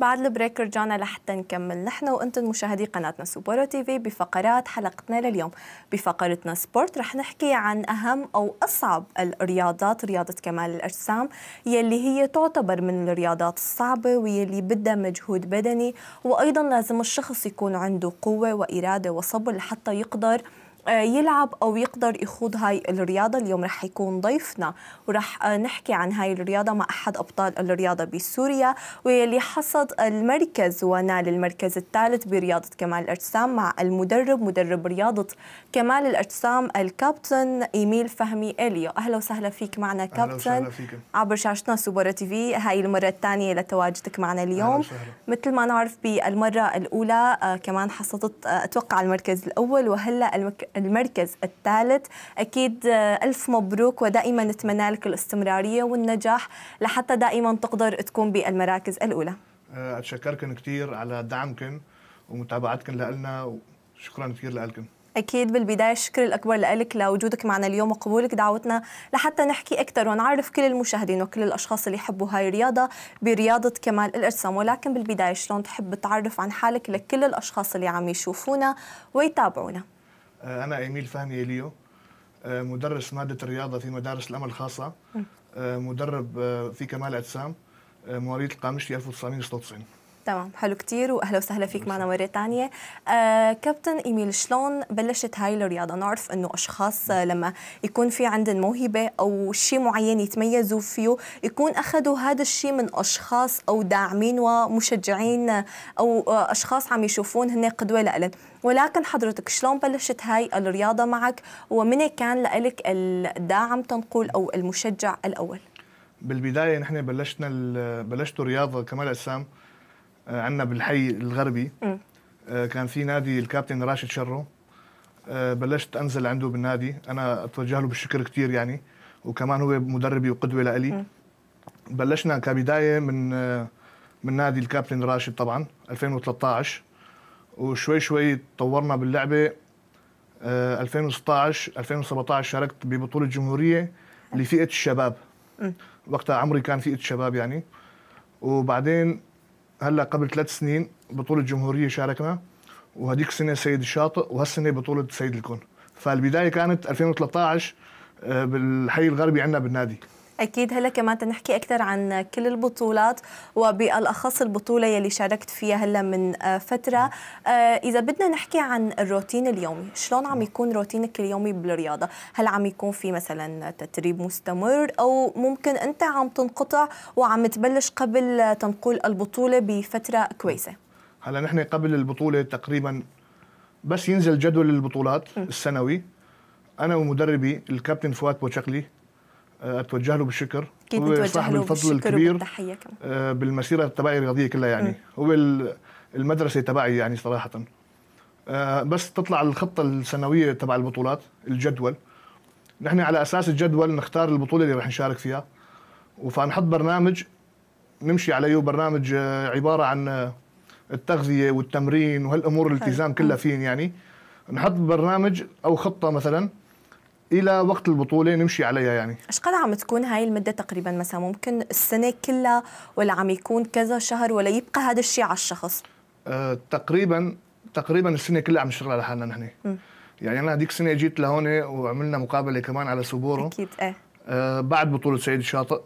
بعد البريك رجعنا لحتى نكمل نحن وانتم مشاهدي قناتنا سوبر في بفقرات حلقتنا لليوم بفقرتنا سبورت رح نحكي عن اهم او اصعب الرياضات رياضه كمال الاجسام يلي هي تعتبر من الرياضات الصعبه ويلي بدها مجهود بدني وايضا لازم الشخص يكون عنده قوه واراده وصبر لحتى يقدر آه، يلعب او يقدر يخوض هاي الرياضه اليوم رح يكون ضيفنا ورح آه، نحكي عن هاي الرياضه مع احد ابطال الرياضه بسوريا واللي حصد المركز ونال المركز الثالث برياضه كمال الاجسام مع المدرب مدرب رياضه كمال الاجسام الكابتن ايميل فهمي اليو اهلا وسهلا فيك معنا كابتن أهلا وسهلا فيك. عبر شاشتنا سوبر تي في هاي المره الثانيه لتواجدك معنا اليوم مثل ما نعرف بالمره الاولى آه، كمان حصدت اتوقع المركز الاول وهلا المك... المركز الثالث أكيد آه، ألف مبروك ودائما نتمنى لك الاستمرارية والنجاح لحتى دائما تقدر تكون بالمراكز الأولى آه، أتشكركم كثير على دعمكن ومتابعتكن لنا وشكرا كثير لكم أكيد بالبداية الشكر الأكبر لك لوجودك معنا اليوم وقبولك دعوتنا لحتى نحكي أكثر ونعرف كل المشاهدين وكل الأشخاص اللي يحبوا هاي الرياضة برياضة كمال الأجسام ولكن بالبداية شلون تحب تعرف عن حالك لكل الأشخاص اللي عم يشوفونا ويتابعونا آه، انا ايميل فهمي اليو آه، مدرس ماده الرياضه في مدارس الامل الخاصه آه، مدرب في كمال اجسام مواليد القامشلي 1996 تمام حلو كتير واهلا وسهلا فيك معنا مره ثانيه آه كابتن ايميل شلون بلشت هاي الرياضه نعرف انه اشخاص لما يكون في عندهم موهبه او شيء معين يتميزوا فيه يكون اخذوا هذا الشيء من اشخاص او داعمين ومشجعين او اشخاص عم يشوفون هن قدوه لإلن ولكن حضرتك شلون بلشت هاي الرياضه معك ومن كان لإلك الداعم تنقول او المشجع الاول بالبدايه نحن بلشنا بلشت الرياضه كمال اجسام آه، عندنا بالحي الغربي آه، كان في نادي الكابتن راشد شرو آه، بلشت انزل عنده بالنادي انا اتوجه له بالشكر كثير يعني وكمان هو مدربي وقدوه لإلي بلشنا كبدايه من من نادي الكابتن راشد طبعا 2013 وشوي شوي تطورنا باللعبه 2016 2017 شاركت ببطوله جمهوريه لفئه الشباب وقتها عمري كان فئه الشباب يعني وبعدين هلا قبل ثلاث سنين بطوله جمهوريه شاركنا وهديك السنه سيد الشاطئ وهالسنه بطوله سيد الكون فالبدايه كانت 2013 آه، بالحي الغربي عندنا بالنادي اكيد هلا كمان تنحكي اكثر عن كل البطولات وبالاخص البطوله يلي شاركت فيها هلا من آه، فتره آه، اذا بدنا نحكي عن الروتين اليومي شلون عم يكون روتينك اليومي بالرياضه هل عم يكون في مثلا تدريب مستمر او ممكن انت عم تنقطع وعم تبلش قبل تنقول البطوله بفتره كويسه هلا نحن قبل البطوله تقريبا بس ينزل جدول البطولات السنوي انا ومدربي الكابتن فؤاد بوشقلي آه، اتوجه له بالشكر اكيد بتوجه له بالفضل الكبير آه، بالمسيره تبعي الرياضيه كلها يعني م. هو المدرسه تبعي يعني صراحه آه، بس تطلع الخطه السنويه تبع البطولات الجدول نحن على اساس الجدول نختار البطوله اللي رح نشارك فيها وفنحط برنامج نمشي عليه برنامج عباره عن التغذيه والتمرين وهالامور الالتزام كلها فين يعني نحط برنامج او خطه مثلا الى وقت البطوله نمشي عليها يعني ايش قد عم تكون هاي المده تقريبا مثلا ممكن السنه كلها ولا عم يكون كذا شهر ولا يبقى هذا الشيء على الشخص أه تقريبا تقريبا السنه كلها عم نشتغل على حالنا نحن يعني انا هذيك السنه جيت لهون وعملنا مقابله كمان على سبورو اكيد ايه أه بعد بطوله سعيد الشاطئ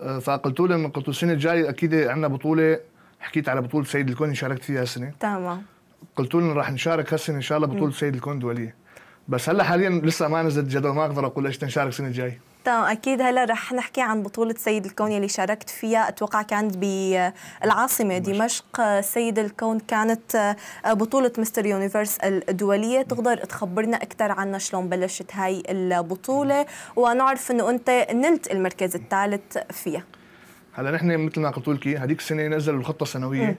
أه فقلت لهم قلت السنه الجايه اكيد عندنا بطوله حكيت على بطوله سيد الكون شاركت فيها السنه تمام قلت لهم راح نشارك هالسنه ان شاء الله بطوله سيد الكون دوليه بس هلا حاليا لسه ما نزلت جدول ما اقدر اقول ايش تنشارك السنه الجايه تمام طيب، اكيد هلا رح نحكي عن بطوله سيد الكون اللي شاركت فيها اتوقع كانت بالعاصمه دمشق سيد الكون كانت آه، بطوله مستر يونيفرس الدوليه تقدر تخبرنا اكثر عنها شلون بلشت هاي البطوله ونعرف انه انت نلت المركز الثالث فيها هلا نحن مثل ما قلت لك هذيك السنه نزلوا الخطه السنويه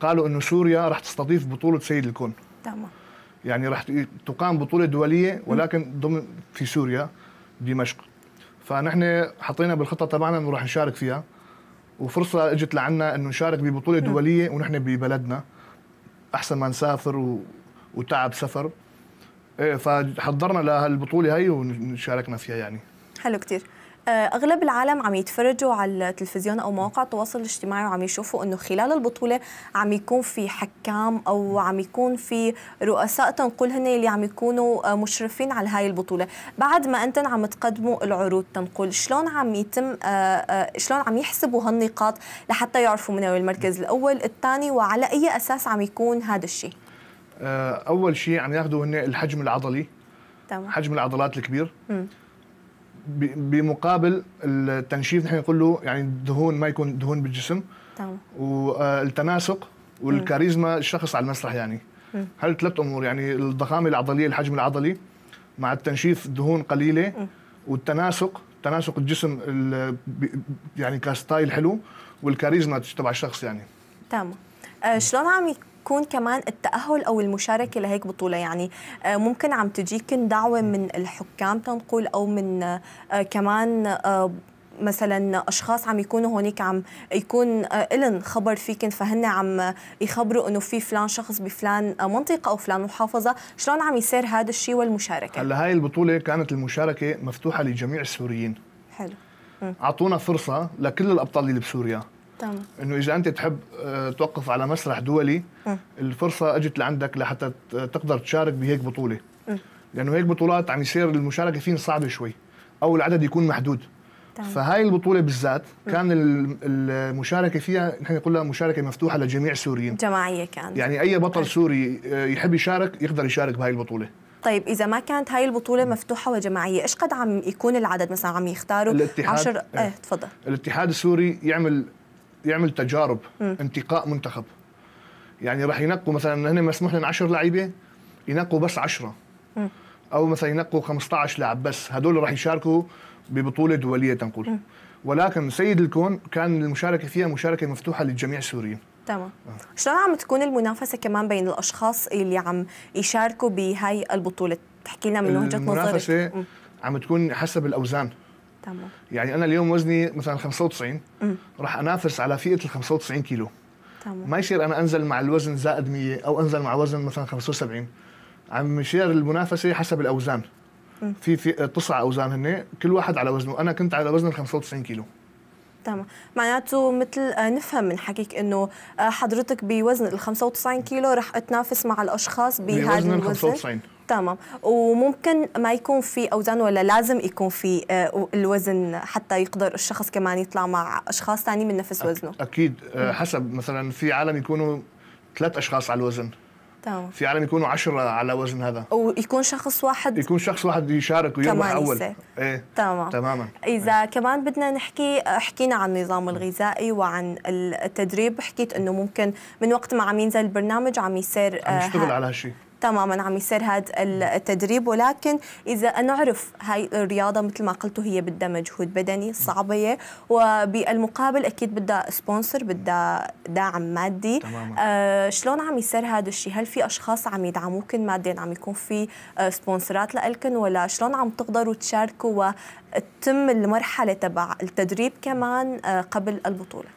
قالوا انه سوريا رح تستضيف بطوله سيد الكون تمام يعني راح تقام بطوله دوليه ولكن ضمن في سوريا دمشق فنحن حطينا بالخطه تبعنا انه راح نشارك فيها وفرصه اجت لعنا انه نشارك ببطوله نعم. دوليه ونحن ببلدنا احسن ما نسافر و... وتعب سفر ايه فحضرنا لهالبطوله هي وشاركنا فيها يعني حلو كتير آه، اغلب العالم عم يتفرجوا على التلفزيون او مواقع التواصل الاجتماعي وعم يشوفوا انه خلال البطوله عم يكون في حكام او عم يكون في رؤساء تنقل هن اللي عم يكونوا آه، مشرفين على هاي البطوله بعد ما انتم عم تقدموا العروض تنقل شلون عم يتم آه، شلون عم يحسبوا هالنقاط لحتى يعرفوا من هو المركز الاول الثاني وعلى اي اساس عم يكون هذا الشيء اول شيء عم ياخذوا هن الحجم العضلي تمام حجم العضلات الكبير م. بمقابل التنشيف نحن نقول له يعني دهون ما يكون دهون بالجسم تمام والتناسق والكاريزما الشخص على المسرح يعني هل ثلاث امور يعني الضخامه العضليه الحجم العضلي مع التنشيف دهون قليله والتناسق تناسق الجسم يعني كستايل حلو والكاريزما تبع الشخص يعني تمام آه، شلون عم يكون كمان التأهل أو المشاركة لهيك بطولة يعني آه، ممكن عم تجيكن دعوة من الحكام تنقول أو من آه، كمان آه، مثلا اشخاص عم يكونوا هونيك عم يكون إلن خبر فيكن فهن عم يخبروا انه في فلان شخص بفلان منطقه او فلان محافظه شلون عم يصير هذا الشيء والمشاركه هلا هاي البطوله كانت المشاركه مفتوحه لجميع السوريين حلو اعطونا فرصه لكل الابطال اللي بسوريا تمام انه اذا انت تحب آه، توقف على مسرح دولي م. الفرصه اجت لعندك لحتى تقدر تشارك بهيك بطوله م. لانه هيك بطولات عم يصير المشاركه فيها صعبه شوي او العدد يكون محدود تمام. فهاي البطولة بالذات كان المشاركة فيها نحن نقول لها مشاركة مفتوحة لجميع السوريين جماعية كانت يعني أي بطل طيب. سوري آه، يحب يشارك يقدر يشارك بهاي البطولة طيب إذا ما كانت هاي البطولة مفتوحة وجماعية إيش قد عم يكون العدد مثلا عم يختاروا الاتحاد عشر... اه تفضل الاتحاد السوري يعمل يعمل تجارب م. انتقاء منتخب يعني راح ينقوا مثلا هن مسموح لهم 10 لعيبه ينقوا بس 10 او مثلا ينقوا 15 لاعب بس هدول راح يشاركوا ببطوله دوليه تنقول م. ولكن سيد الكون كان المشاركه فيها مشاركه مفتوحه للجميع السوريين تمام آه. شلون عم تكون المنافسه كمان بين الاشخاص اللي عم يشاركوا بهاي البطوله تحكي لنا من وجهه نظرك المنافسه عم تكون حسب الاوزان تمام يعني انا اليوم وزني مثلا 95 راح انافس على فئه ال 95 كيلو تمام ما يصير انا انزل مع الوزن زائد 100 او انزل مع وزن مثلا 75 عم يصير المنافسه حسب الاوزان مم. في في تسع اوزان هن كل واحد على وزنه انا كنت على وزن ال 95 كيلو تمام معناته مثل آه، نفهم من حكيك انه آه، حضرتك بوزن ال 95 كيلو رح تنافس مع الاشخاص بهذا الوزن 95 تمام وممكن ما يكون في اوزان ولا لازم يكون في آه، الوزن حتى يقدر الشخص كمان يطلع مع اشخاص ثانيين من نفس وزنه اكيد آه، حسب مثلا في عالم يكونوا ثلاث اشخاص على الوزن تمام في عالم يكونوا عشرة على وزن هذا ويكون شخص واحد يكون شخص واحد يشارك كمان اول ايه تمام تماما اذا ايه. كمان بدنا نحكي حكينا عن النظام الغذائي وعن التدريب حكيت انه ممكن من وقت ما عم ينزل البرنامج عم يصير عم نشتغل آه، على هالشيء تماما عم يصير هذا التدريب ولكن اذا نعرف هاي الرياضه مثل ما قلتوا هي بدها مجهود بدني صعبه وبالمقابل اكيد بدها سبونسر بدها داعم مادي تماما. آه شلون عم يصير هذا الشيء هل في اشخاص عم يدعموكن ماديا عم يكون في سبونسرات آه، لكن ولا شلون عم تقدروا تشاركوا وتتم المرحله تبع التدريب كمان آه، قبل البطوله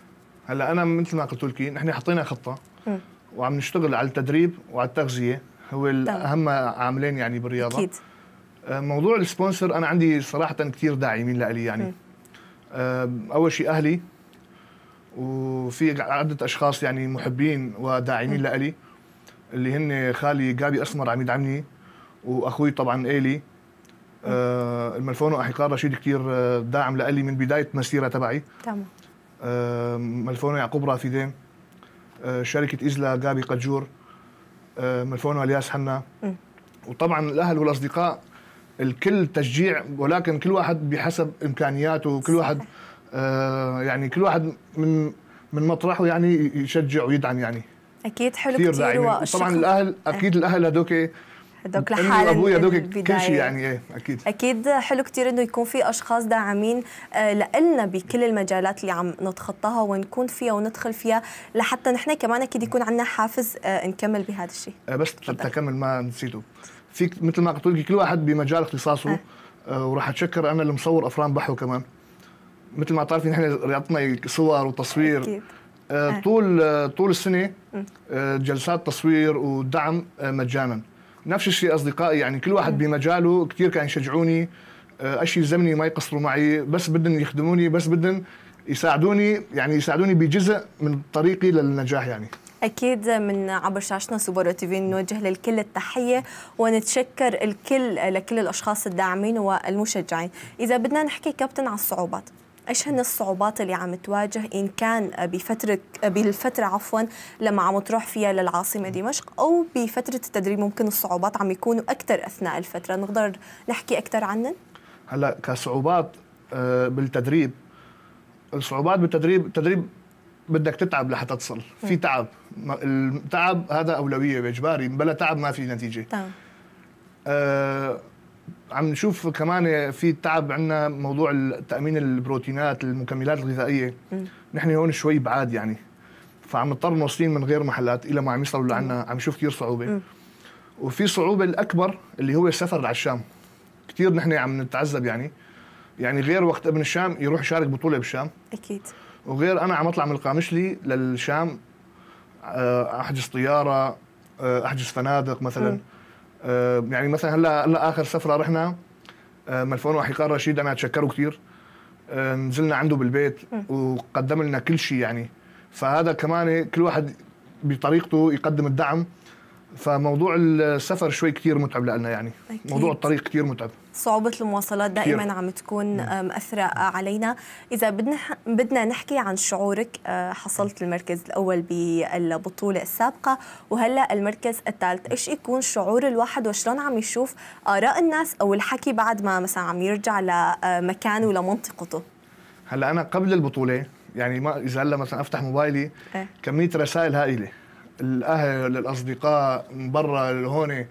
هلا انا مثل ما قلت لك نحن حطينا خطه وعم نشتغل على التدريب وعلى التغذيه هو اهم عاملين يعني بالرياضه اكيد آه، موضوع السبونسر انا عندي صراحه كثير داعمين لي يعني آه، اول شيء اهلي وفي عده اشخاص يعني محبين وداعمين لي اللي هن خالي جابي اسمر عميد عمي واخوي طبعا الي آه الملفون وأحقار رشيد كثير آه، داعم لي من بداية مسيرة تبعي تمام آه ملفون يعقوب رافدين آه شركة إزلا جابي قجور آه، ملفون والياس حنا وطبعا الاهل والاصدقاء الكل تشجيع ولكن كل واحد بحسب امكانياته وكل واحد آه، يعني كل واحد من من مطرحه يعني يشجع ويدعم يعني اكيد حلو كثير, كتير طبعا الاهل إيه. اكيد الاهل هذوك دوك لحال ابويا دوك كل شيء يعني ايه اكيد اكيد حلو كثير انه يكون في اشخاص داعمين آه، لنا بكل المجالات اللي عم نتخطاها ونكون فيها وندخل فيها لحتى نحن كمان اكيد يكون عندنا حافز آه، نكمل بهذا الشيء آه، بس تكمل ما نسيته فيك مثل ما قلت لك كل واحد بمجال اختصاصه أه. وراح اتشكر انا المصور افران بحو كمان مثل ما تعرفي نحن رياضتنا صور وتصوير أكيد. أه. طول طول السنه جلسات تصوير ودعم مجانا نفس الشيء اصدقائي يعني كل واحد بمجاله كثير كان يشجعوني آه، اشي زمني ما يقصروا معي بس بدهم يخدموني بس بدهم يساعدوني يعني يساعدوني بجزء من طريقي للنجاح يعني أكيد من عبر شاشتنا سوبر تي في نوجه للكل التحية ونتشكر الكل لكل الأشخاص الداعمين والمشجعين إذا بدنا نحكي كابتن على الصعوبات ايش هن الصعوبات اللي عم تواجه ان كان بفتره بالفتره عفوا لما عم تروح فيها للعاصمه دمشق او بفتره التدريب ممكن الصعوبات عم يكونوا اكثر اثناء الفتره نقدر نحكي اكثر عنهم هلا كصعوبات آه، بالتدريب الصعوبات بالتدريب التدريب بدك تتعب لحتى تصل في تعب التعب هذا اولويه اجباري بلا تعب ما في نتيجه تمام آه، عم نشوف كمان في تعب عندنا موضوع تامين البروتينات المكملات الغذائيه نحن هون شوي بعاد يعني فعم نضطر نوصلين من غير محلات الى ما عم يصلوا لعنا عم نشوف كثير صعوبه وفي صعوبه الاكبر اللي هو السفر على الشام كثير نحن عم نتعذب يعني يعني غير وقت ابن الشام يروح يشارك بطوله بالشام اكيد وغير انا عم اطلع من القامشلي للشام آه، احجز طياره آه، احجز فنادق مثلا مم. آه، يعني مثلا هلا هلا اخر سفره رحنا آه، ملفون وحقار رشيد انا اتشكره كثير آه، نزلنا عنده بالبيت وقدم لنا كل شيء يعني فهذا كمان كل واحد بطريقته يقدم الدعم فموضوع السفر شوي كثير متعب لنا يعني أكيد. موضوع الطريق كثير متعب صعوبة المواصلات دائما كتير. عم تكون مأثرة علينا إذا بدنا بدنا نحكي عن شعورك آه، حصلت المركز الأول بالبطولة السابقة وهلأ المركز الثالث إيش يكون شعور الواحد وشلون عم يشوف آراء الناس أو الحكي بعد ما مثلا عم يرجع لمكانه آه، ولمنطقته هلا أنا قبل البطولة يعني ما إذا هلا مثلا أفتح موبايلي أه. كمية رسائل هائلة الاهل الاصدقاء من برا لهون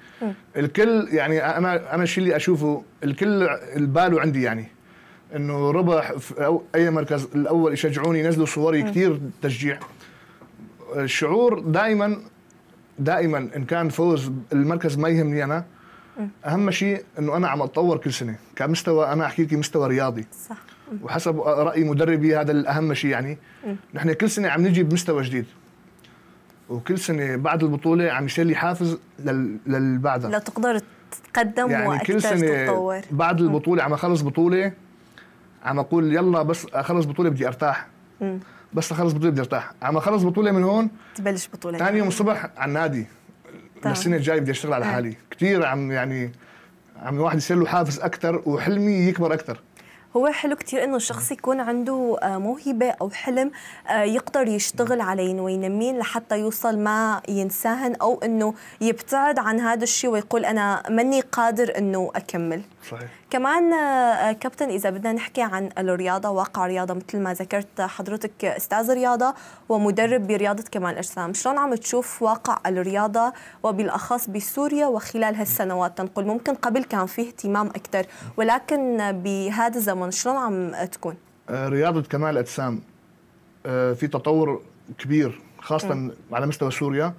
الكل يعني انا انا الشيء اللي اشوفه الكل الباله عندي يعني انه ربح او اي مركز الاول يشجعوني ينزلوا صوري كثير تشجيع الشعور دائما دائما ان كان فوز المركز ما يهمني انا اهم شيء انه انا عم اتطور كل سنه كمستوى انا احكي لك مستوى رياضي صح وحسب راي مدربي هذا الاهم شيء يعني نحن كل سنه عم نجي بمستوى جديد وكل سنه بعد البطوله عم يصير لي حافز لل... للبعدها لتقدر تتقدم يعني وأكثر كل سنه تتطور. بعد البطوله عم اخلص بطوله عم اقول يلا بس اخلص بطوله بدي ارتاح م. بس اخلص بطوله بدي ارتاح عم اخلص بطوله من هون تبلش بطوله ثاني يوم الصبح على النادي للسنه الجايه بدي اشتغل على حالي كثير عم يعني عم الواحد يصير له حافز اكثر وحلمي يكبر اكثر هو حلو كثير انه الشخص يكون عنده آه، موهبه او حلم آه، يقدر يشتغل عليه وينميه لحتى يوصل ما ينساهن او انه يبتعد عن هذا الشيء ويقول انا ماني قادر انه اكمل صحيح كمان آه، كابتن اذا بدنا نحكي عن الرياضه واقع رياضه مثل ما ذكرت حضرتك استاذ رياضه ومدرب برياضه كمال الاجسام شلون عم تشوف واقع الرياضه وبالاخص بسوريا وخلال هالسنوات تنقل ممكن قبل كان فيه اهتمام اكثر ولكن بهذا الزمن عموما شلون عم تكون؟ آه، رياضه كمال الاجسام آه، في تطور كبير خاصه م. على مستوى سوريا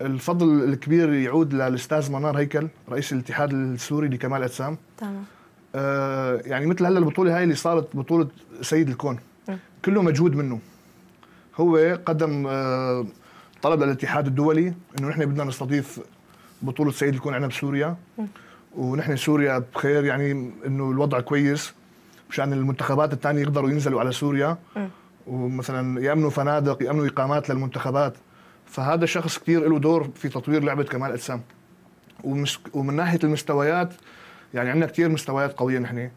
الفضل الكبير يعود للاستاذ منار هيكل رئيس الاتحاد السوري لكمال الاجسام تمام آه، يعني مثل هلا البطوله هاي اللي صارت بطوله سيد الكون م. كله مجهود منه هو قدم طلب للاتحاد الدولي انه نحن بدنا نستضيف بطوله سيد الكون عندنا بسوريا م. ونحن سوريا بخير يعني انه الوضع كويس مشان المنتخبات الثانيه يقدروا ينزلوا على سوريا م. ومثلا يامنوا فنادق يامنوا اقامات للمنتخبات فهذا الشخص كثير له دور في تطوير لعبه كمال اجسام ومن ناحيه المستويات يعني عندنا كثير مستويات قويه نحن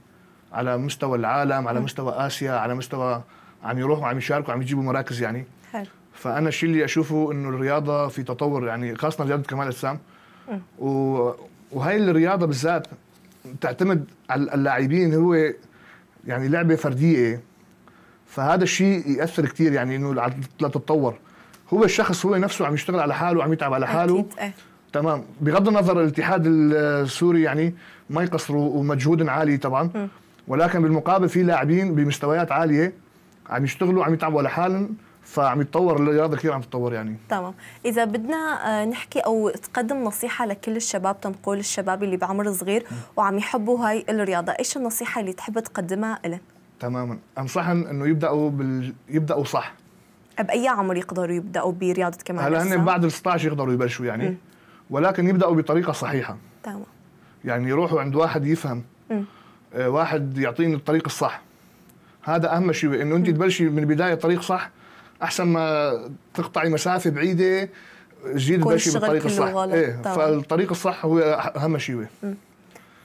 على مستوى العالم على م. مستوى اسيا على مستوى عم يروحوا عم يشاركوا عم يجيبوا مراكز يعني حلو فانا الشيء اللي اشوفه انه الرياضه في تطور يعني خاصه رياضه كمال اجسام وهي الرياضه بالذات تعتمد على اللاعبين هو يعني لعبه فرديه إيه. فهذا الشيء ياثر كثير يعني انه لتتطور هو الشخص هو نفسه عم يشتغل على حاله عم يتعب على حاله أكيد. أه. تمام بغض النظر الاتحاد السوري يعني ما يقصروا ومجهود عالي طبعا ولكن بالمقابل في لاعبين بمستويات عاليه عم يشتغلوا عم يتعبوا على حالهم فعم يتطور الرياضه كثير عم تتطور يعني تمام اذا بدنا آه، نحكي او تقدم نصيحه لكل الشباب تنقول الشباب اللي بعمر صغير وعم يحبوا هاي الرياضه ايش النصيحه اللي تحب تقدمها لهم تماما انصحهم انه يبداوا بال... يبداوا صح باي عمر يقدروا يبداوا برياضه كمال هلا هن بعد ال 16 يقدروا يبلشوا يعني م. ولكن يبداوا بطريقه صحيحه تمام يعني يروحوا عند واحد يفهم م. آه، واحد يعطيني الطريق الصح هذا اهم شيء انه انت تبلشي من البدايه طريق صح احسن ما تقطعي مسافه بعيده جيد بشي بالطريق الصح ايه فالطريق الصح هو اهم شيء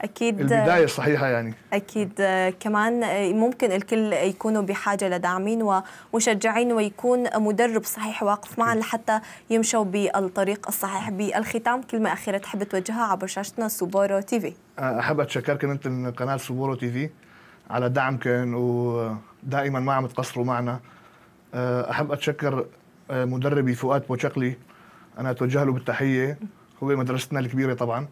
اكيد البدايه الصحيحه يعني اكيد كمان آه، ممكن الكل يكونوا بحاجه لداعمين ومشجعين ويكون مدرب صحيح واقف معهم لحتى يمشوا بالطريق الصحيح بالختام كلمه اخيره تحب توجهها عبر شاشتنا سوبورو تي في أه، احب اتشكركم انت من قناه سوبورو تي في على دعمكم ودائما ما عم تقصروا معنا آه، احب اتشكر آه، مدربي فؤاد بوشقلي انا اتوجه له بالتحيه هو مدرستنا الكبيره طبعا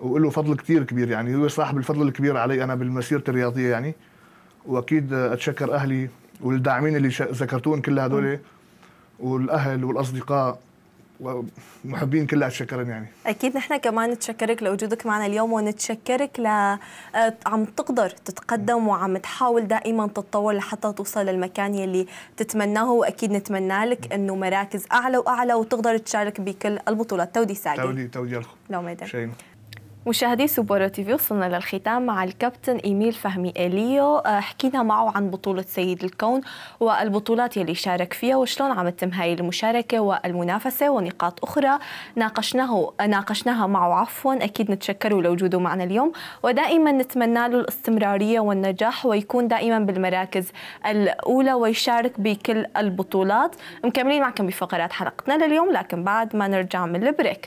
وله فضل كثير كبير يعني هو صاحب الفضل الكبير علي انا بالمسيره الرياضيه يعني واكيد اتشكر اهلي والداعمين اللي ذكرتون كل هدول والاهل والاصدقاء ومحبين كلها شكرا يعني اكيد نحن كمان نتشكرك لوجودك معنا اليوم ونتشكرك ل آه، عم تقدر تتقدم وعم تحاول دائما تتطور لحتى توصل للمكان يلي تتمناه واكيد نتمنى لك انه مراكز اعلى واعلى وتقدر تشارك بكل البطولات تودي سعدي تودي تودي لكم لو ميدان مشاهدي سوبر في وصلنا للختام مع الكابتن إيميل فهمي إليو آه، حكينا معه عن بطولة سيد الكون والبطولات يلي شارك فيها وشلون عم تتم هاي المشاركة والمنافسة ونقاط أخرى ناقشناه ناقشناها معه عفوا أكيد نتشكره لوجوده معنا اليوم ودائما نتمنى له الاستمرارية والنجاح ويكون دائما بالمراكز الأولى ويشارك بكل البطولات مكملين معكم بفقرات حلقتنا لليوم لكن بعد ما نرجع من البريك